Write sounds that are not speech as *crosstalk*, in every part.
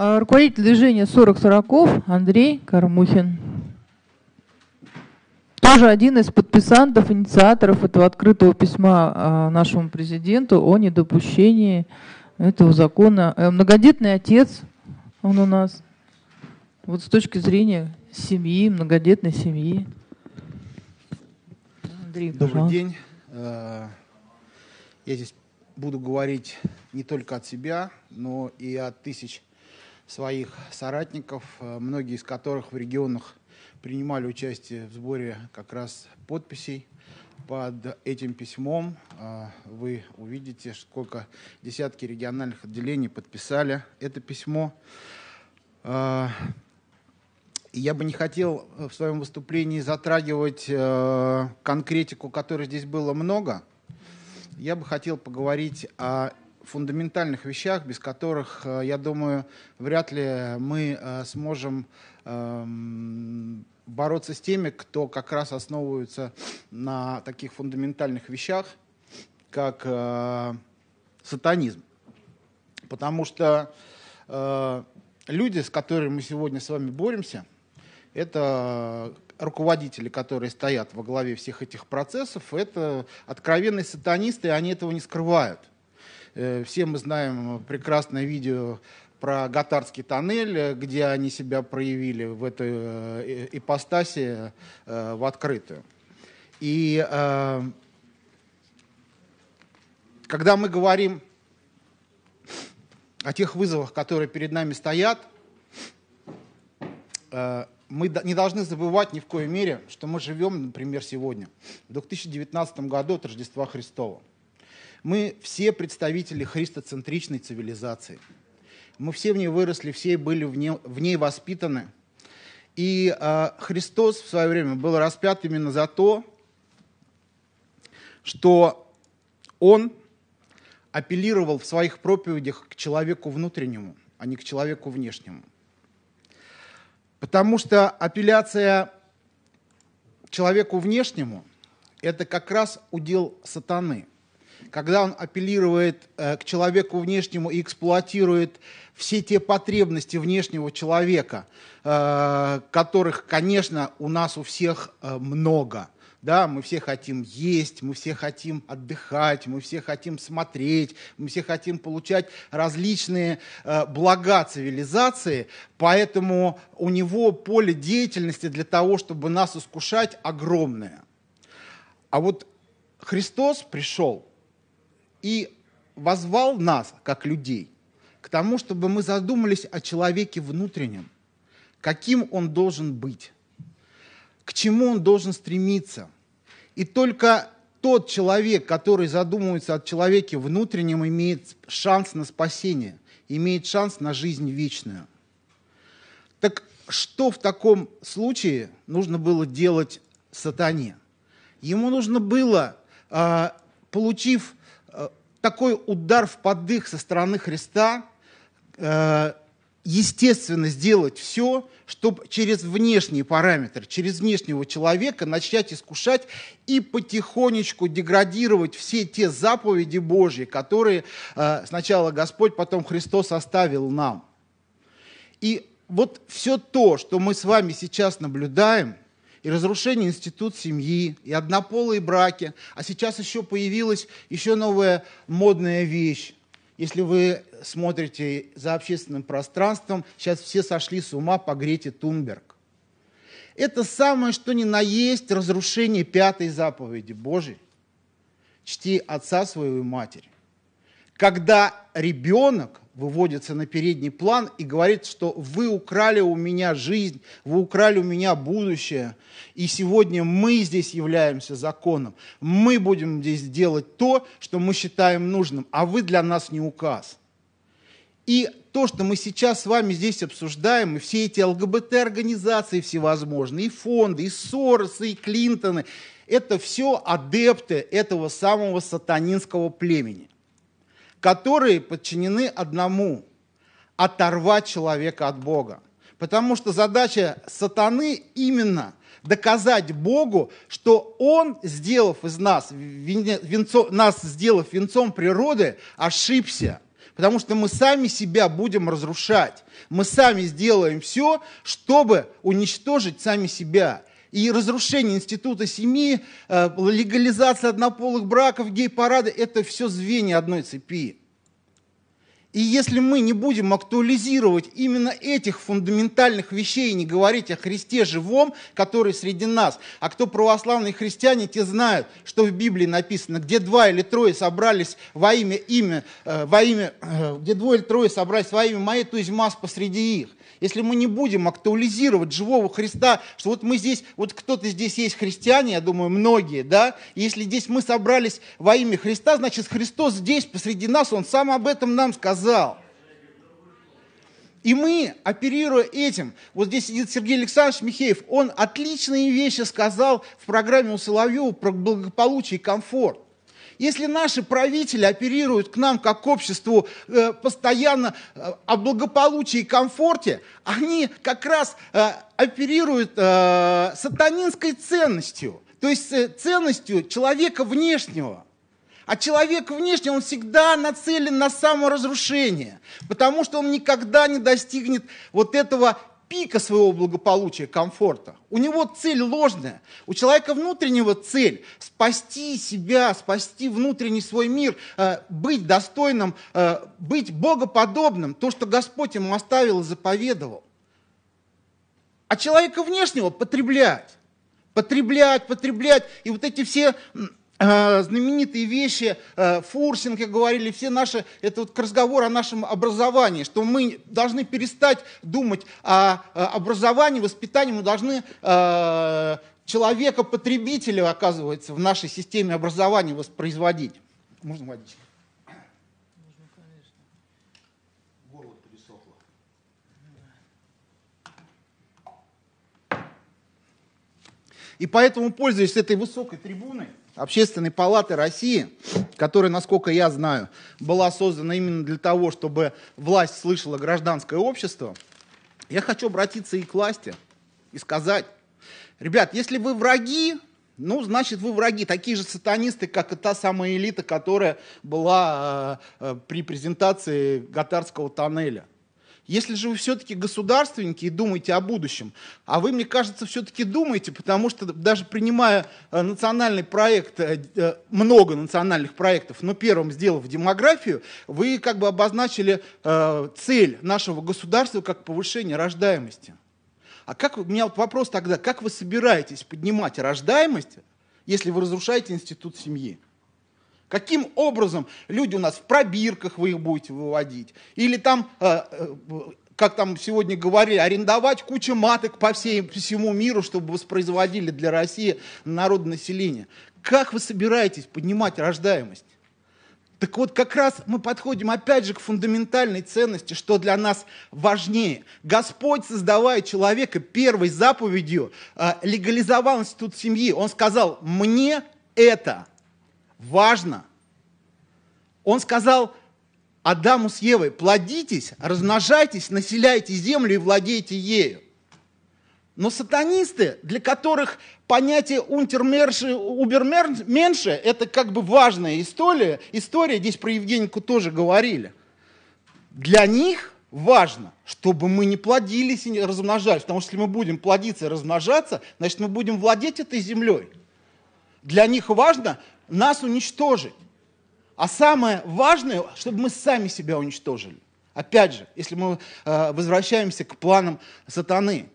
А, руководитель движения 40 Сороков Андрей Кармухин, Тоже один из подписантов, инициаторов этого открытого письма а, нашему президенту о недопущении этого закона. Э, многодетный отец он у нас. Вот с точки зрения семьи, многодетной семьи. Андрей, Добрый день. Э, я здесь буду говорить не только от себя, но и от тысяч своих соратников, э, многие из которых в регионах принимали участие в сборе как раз подписей под этим письмом. Э, вы увидите, сколько десятки региональных отделений подписали это письмо. Э, я бы не хотел в своем выступлении затрагивать конкретику, которой здесь было много. Я бы хотел поговорить о фундаментальных вещах, без которых, э, я думаю, вряд ли мы э, сможем эм, бороться с теми, кто как раз основывается на таких фундаментальных вещах, как э, сатанизм. Потому что люди, с которыми мы сегодня с вами боремся, это руководители, которые стоят во главе всех этих процессов, это откровенные сатанисты, и они этого не скрывают. Э, все мы знаем прекрасное видео про Гатарский тоннель, э, где они себя проявили в этой э, ипостаси в открытую. И когда мы говорим о тех вызовах, которые перед нами стоят, мы не должны забывать ни в коей мере, что мы живем, например, сегодня, в 2019 году от Рождества Христова. Мы все представители христоцентричной цивилизации. Мы все в ней выросли, все были в ней, в ней воспитаны. И э, Христос в свое время был распят именно за то, что Он апеллировал в своих проповедях к человеку внутреннему, а не к человеку внешнему. Потому что апелляция человеку внешнему – это как раз удел сатаны – когда он апеллирует э, к человеку внешнему и эксплуатирует все те потребности внешнего человека, э, которых, конечно, у нас у всех э, много. Да, мы все хотим есть, мы все хотим отдыхать, мы все хотим смотреть, мы все хотим получать различные э, блага цивилизации, поэтому у него поле деятельности для того, чтобы нас искушать, огромное. А вот Христос пришел и возвал нас, как людей, к тому, чтобы мы задумались о человеке внутреннем, каким он должен быть, к чему он должен стремиться. И только тот человек, который задумывается о человеке внутреннем, имеет шанс на спасение, имеет шанс на жизнь вечную. Так что в таком случае нужно было делать сатане? Ему нужно было, а, получив такой удар в подых со стороны Христа, э, естественно, сделать все, чтобы через внешние параметры, через внешнего человека начать искушать и потихонечку деградировать все те заповеди Божьи, которые э, сначала Господь, потом Христос оставил нам. И вот все то, что мы с вами сейчас наблюдаем – и разрушение институт семьи, и однополые браки. А сейчас еще появилась еще новая модная вещь. Если вы смотрите за общественным пространством, сейчас все сошли с ума по Грете Тунберг. Это самое, что ни на есть разрушение пятой заповеди Божией. Чти отца свою и матери. Когда ребенок выводится на передний план и говорит, что вы украли у меня жизнь, вы украли у меня будущее, и сегодня мы здесь являемся законом. Мы будем здесь делать то, что мы считаем нужным, а вы для нас не указ. И то, что мы сейчас с вами здесь обсуждаем, и все эти ЛГБТ-организации всевозможные, и фонды, и Соросы, и Клинтоны, это все адепты этого самого сатанинского племени – которые подчинены одному – оторвать человека от Бога. Потому что задача сатаны именно доказать Богу, что Он, сделав из нас, венцо, нас сделав венцом природы, ошибся. Потому что мы сами себя будем разрушать. Мы сами сделаем все, чтобы уничтожить сами себя. И разрушение института семьи, э, легализация однополых браков, гей-парады – это все звенья одной цепи. И если мы не будем актуализировать именно этих фундаментальных вещей, не говорить о Христе живом, который среди нас, а кто православные христиане, те знают, что в Библии написано, где два или трое собрались во имя, имя, э, во имя э, где двое или трое собрались во имя Мое, то есть масс посреди их. Если мы не будем актуализировать живого Христа, что вот мы здесь, вот кто-то здесь есть христиане, я думаю, многие, да, и если здесь мы собрались во имя Христа, значит Христос здесь посреди нас, Он сам об этом нам сказал сказал. И мы, оперируя этим, вот здесь сидит Сергей Александрович Михеев, он отличные вещи сказал в программе у Соловьева про благополучие и комфорт. Если наши правители оперируют к нам как к обществу э, постоянно э, о благополучии и комфорте, они как раз э, оперируют э, сатанинской ценностью, то есть э, ценностью человека внешнего – а человек внешний, он всегда нацелен на саморазрушение, потому что он никогда не достигнет вот этого пика своего благополучия, комфорта. У него цель ложная. У человека внутреннего цель – спасти себя, спасти внутренний свой мир, э, быть достойным, э, быть богоподобным, то, что Господь ему оставил и заповедовал. А человека внешнего потреблять, потреблять, потреблять. И вот эти все а, знаменитые вещи, а, форсинг, как говорили все наши, это вот разговор о нашем образовании, что мы должны перестать думать о образовании, воспитании, мы должны а, человека-потребителя, оказывается, в нашей системе образования воспроизводить. Можно водички? И поэтому, пользуясь этой высокой трибуной, Общественной палаты России, которая, насколько я знаю, была создана именно для того, чтобы власть слышала гражданское общество, я хочу обратиться и к власти и сказать, ребят, если вы враги, ну, значит, вы враги, такие же сатанисты, как и та самая элита, которая была э, э при презентации Гатарского тоннеля. Если же вы все-таки государственники и думаете о будущем, а вы, мне кажется, все-таки думаете, потому что даже принимая э, национальный проект, э, э, много национальных проектов, но первым сделав демографию, вы как бы обозначили цель нашего государства как повышение рождаемости. А как, у меня вот вопрос тогда, как вы собираетесь поднимать рождаемость, если вы разрушаете институт семьи? Каким образом люди у нас в пробирках вы их будете выводить? Или там, э, э, как там сегодня говорили, арендовать кучу маток по, всей, по всему миру, чтобы воспроизводили для России народное население? Как вы собираетесь поднимать рождаемость? Так вот, как раз мы подходим опять же к фундаментальной ценности, что для нас важнее. Господь, создавая человека первой заповедью, э, легализовал институт семьи. Он сказал, мне это важно он сказал Адаму с Евой, плодитесь, размножайтесь, населяйте землю и владейте ею. Но сатанисты, для которых понятие унтермерши, уберменше, это как бы важная история, история, здесь про Евгенику тоже говорили. Для них важно, чтобы мы не плодились и не размножались, потому что если мы будем плодиться и размножаться, значит, мы будем владеть этой землей. Для них важно нас уничтожить. А самое важное, чтобы мы сами себя уничтожили. Опять же, если мы э, возвращаемся к планам сатаны.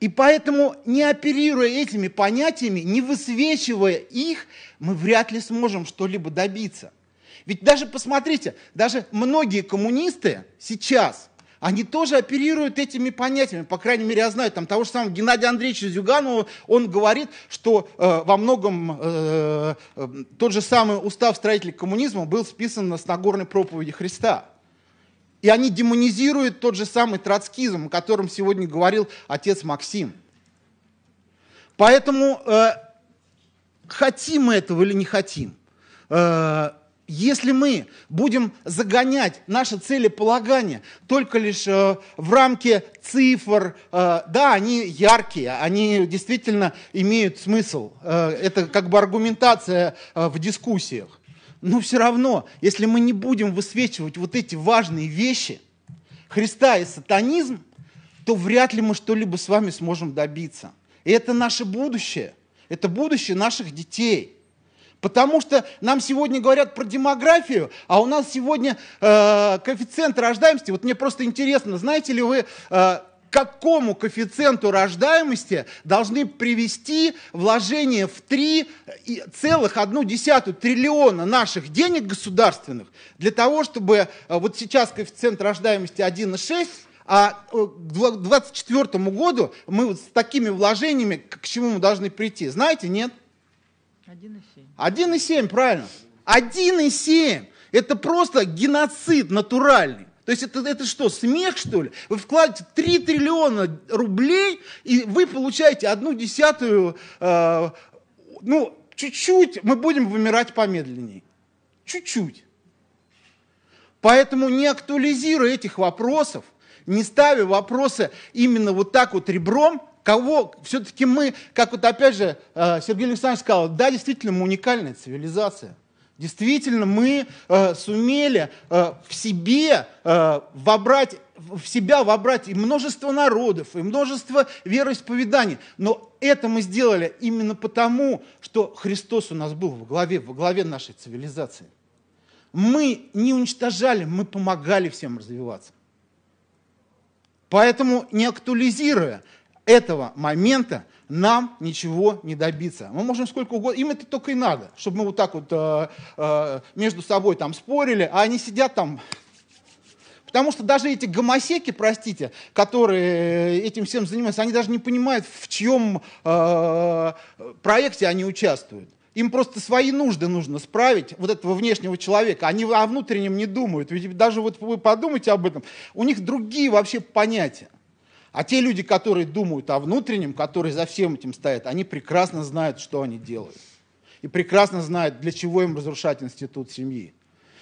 И поэтому, не оперируя этими понятиями, не высвечивая их, мы вряд ли сможем что-либо добиться. Ведь даже посмотрите, даже многие коммунисты сейчас – они тоже оперируют этими понятиями. По крайней мере, я знаю, там того же самого Геннадия Андреевича Зюганова, он говорит, что э, во многом э, э тот же самый устав строителей коммунизма был списан с Нагорной проповеди Христа. И они демонизируют тот же самый троцкизм, о котором сегодня говорил отец Максим. Поэтому э, хотим мы этого или не хотим, э, если мы будем загонять наши целеполагания только лишь э, в рамки цифр, э, да, они яркие, они действительно имеют смысл. Э, это как бы аргументация э, в дискуссиях. Но все равно, если мы не будем высвечивать вот эти важные вещи, Христа и сатанизм, то вряд ли мы что-либо с вами сможем добиться. И это наше будущее, это будущее наших детей – Потому что нам сегодня говорят про демографию, а у нас сегодня э, коэффициент рождаемости. Вот мне просто интересно, знаете ли вы, э, какому коэффициенту рождаемости должны привести вложение в 3,1 триллиона наших денег государственных для того, чтобы э, вот сейчас коэффициент рождаемости 1,6, а э, к 2024 году мы вот с такими вложениями к чему мы должны прийти? Знаете, нет? 1,7, правильно. 1,7. Это просто геноцид натуральный. То есть это, это что, смех, что ли? Вы вкладываете 3 триллиона рублей, и вы получаете одну десятую, э, ну, чуть-чуть, мы будем вымирать помедленнее. Чуть-чуть. Поэтому не актуализируя этих вопросов, не ставя вопросы именно вот так вот ребром, Кого все-таки мы, как вот опять же э, Сергей Александрович сказал, да, действительно, мы уникальная цивилизация. Действительно, мы э, сумели э, в себе э, вобрать, в себя вобрать и множество народов, и множество вероисповеданий. Но это мы сделали именно потому, что Христос у нас был во главе, во главе нашей цивилизации. Мы не уничтожали, мы помогали всем развиваться. Поэтому не актуализируя этого момента нам ничего не добиться. Мы можем сколько угодно, им это только и надо, чтобы мы вот так вот э, э, между собой там спорили, а они сидят там. Потому что даже эти гомосеки, простите, которые этим всем занимаются, они даже не понимают, в чьем э, проекте они участвуют. Им просто свои нужды нужно справить, вот этого внешнего человека. Они о внутреннем не думают. Ведь даже вот вы подумайте об этом, у них другие вообще понятия. А те люди, которые думают о внутреннем, которые за всем этим стоят, они прекрасно знают, что они делают. И прекрасно знают, для чего им разрушать институт семьи.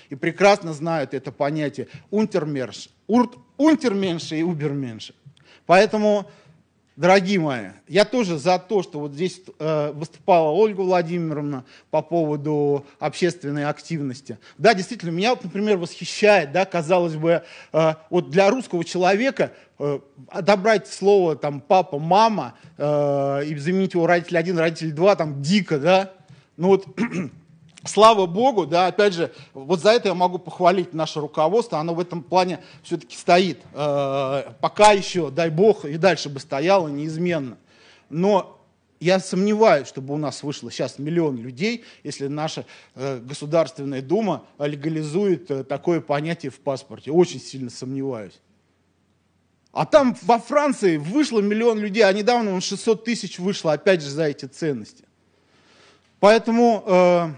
И прекрасно знают это понятие унтерменш, унтерменше и уберменше. Поэтому дорогие мои, я тоже за то, что вот здесь э, выступала Ольга Владимировна по поводу общественной активности. Да, действительно, меня, вот, например, восхищает, да, казалось бы, э, вот для русского человека э, отобрать слово там папа, мама э, и заменить его родитель один, родитель два, там дико, да, ну вот *clears throat* Слава Богу, да, опять же, вот за это я могу похвалить наше руководство, оно в этом плане все-таки стоит. Э, пока еще, дай Бог, и дальше бы стояло неизменно. Но я сомневаюсь, чтобы у нас вышло сейчас миллион людей, если наша э, Государственная Дума легализует э, такое понятие в паспорте. Очень сильно сомневаюсь. А там во Франции вышло миллион людей, а недавно он 600 тысяч вышло опять же за эти ценности. Поэтому... Э,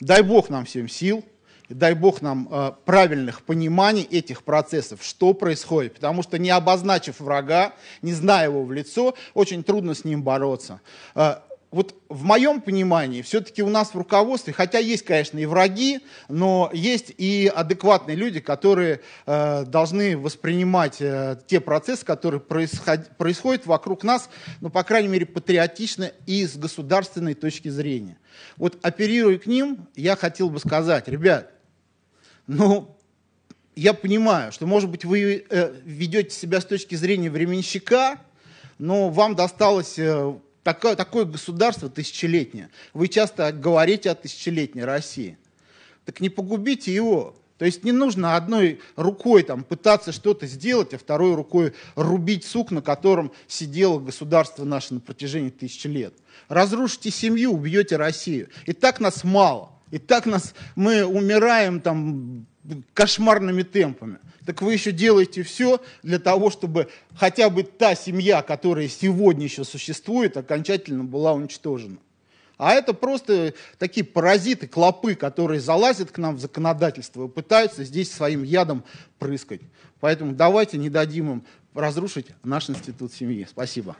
Дай Бог нам всем сил, дай Бог нам э, правильных пониманий этих процессов, что происходит. Потому что не обозначив врага, не зная его в лицо, очень трудно с ним бороться. Э, вот в моем понимании, все-таки у нас в руководстве, хотя есть, конечно, и враги, но есть и адекватные люди, которые э, должны воспринимать э, те процессы, которые происход- происходят вокруг нас, ну, по крайней мере, патриотично и с государственной точки зрения. Вот оперируя к ним, я хотел бы сказать, ребят, ну, я понимаю, что, может быть, вы э, ведете себя с точки зрения временщика, но вам досталось... Э, Такое, такое государство тысячелетнее. Вы часто говорите о тысячелетней России. Так не погубите его. То есть не нужно одной рукой там, пытаться что-то сделать, а второй рукой рубить сук, на котором сидело государство наше на протяжении тысячи лет. Разрушите семью, убьете Россию. И так нас мало. И так нас, мы умираем там кошмарными темпами так вы еще делаете все для того, чтобы хотя бы та семья, которая сегодня еще существует, окончательно была уничтожена. А это просто такие паразиты, клопы, которые залазят к нам в законодательство и пытаются здесь своим ядом прыскать. Поэтому давайте не дадим им разрушить наш институт семьи. Спасибо.